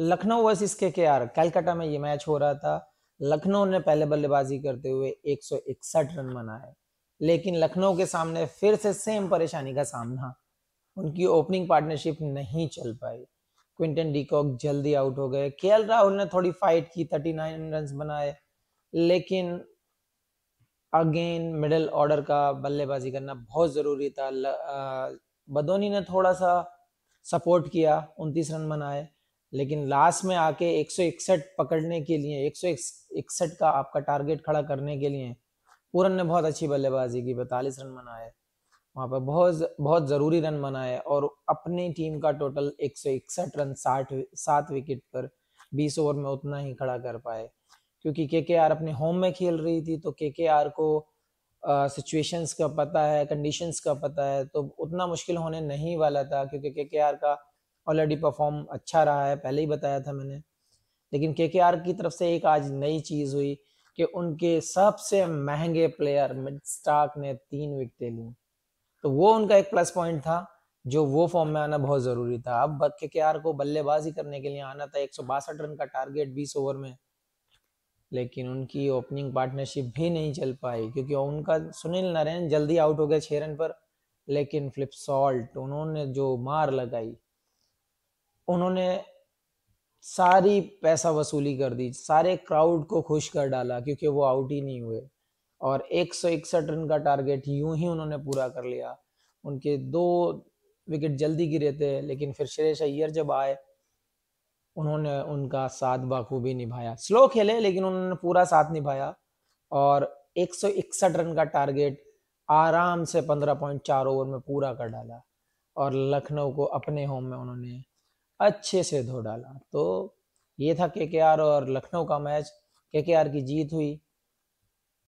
Lucknow versus के के are Calcutta में ये मैच हो रहा था लखनऊ ने पहले बल्लेबाजी करते हुए इकसठ रन बनाए लेकिन लखनऊ के सामने फिर से सेम परेशानी का सामना उनकी ओपनिंग पार्टनरशिप नहीं चल पाई क्विंटन डीकॉक जल्दी आउट हो गए के राहुल ने थोड़ी फाइट की थर्टी नाइन रन बनाए लेकिन अगेन मिडिल ऑर्डर का बल्लेबाजी करना बहुत ज़रूरी था बदोनी ने थोड़ा सा सपोर्ट किया उनतीस रन बनाए लेकिन लास्ट में आके एक पकड़ने के लिए एक का आपका टारगेट खड़ा करने के लिए पूरन ने बहुत अच्छी बल्लेबाजी की बैतालीस रन बनाए वहाँ पर बहुत बहुत ज़रूरी रन बनाए और अपनी टीम का टोटल एक रन साठ सात विकेट पर बीस ओवर में उतना ही खड़ा कर पाए क्योंकि के के आर अपने होम में खेल रही थी तो के के आर को सिचुएशंस का पता है कंडीशंस का पता है तो उतना मुश्किल होने नहीं वाला था क्योंकि के के आर का ऑलरेडी परफॉर्म अच्छा रहा है पहले ही बताया था मैंने लेकिन के की तरफ से एक आज नई चीज़ हुई कि उनके सबसे महंगे प्लेयर मिड स्टार्क ने तीन विकटें ली तो वो उनका एक प्लस पॉइंट था जो वो फॉर्म में आना बहुत ज़रूरी था अब के के आर को बल्लेबाजी करने के लिए आना था एक रन का टारगेट बीस ओवर में लेकिन उनकी ओपनिंग पार्टनरशिप भी नहीं चल पाई क्योंकि उनका सुनील नारायण जल्दी आउट हो गया छः रन पर लेकिन फ्लिप सॉल्ट उन्होंने जो मार लगाई उन्होंने सारी पैसा वसूली कर दी सारे क्राउड को खुश कर डाला क्योंकि वो आउट ही नहीं हुए और एक सौ इकसठ रन का टारगेट यूं ही उन्होंने पूरा कर लिया उनके दो विकेट जल्दी गिरे थे लेकिन फिर श्रेष अय्यर जब आए उन्होंने उनका साथ बाखूबी निभाया स्लो खेले लेकिन उन्होंने पूरा साथ निभाया और इकसठ रन का टारगेट आराम से 15.4 ओवर में पूरा कर डाला और लखनऊ को अपने होम में उन्होंने अच्छे से धो डाला तो ये था के और लखनऊ का मैच के की जीत हुई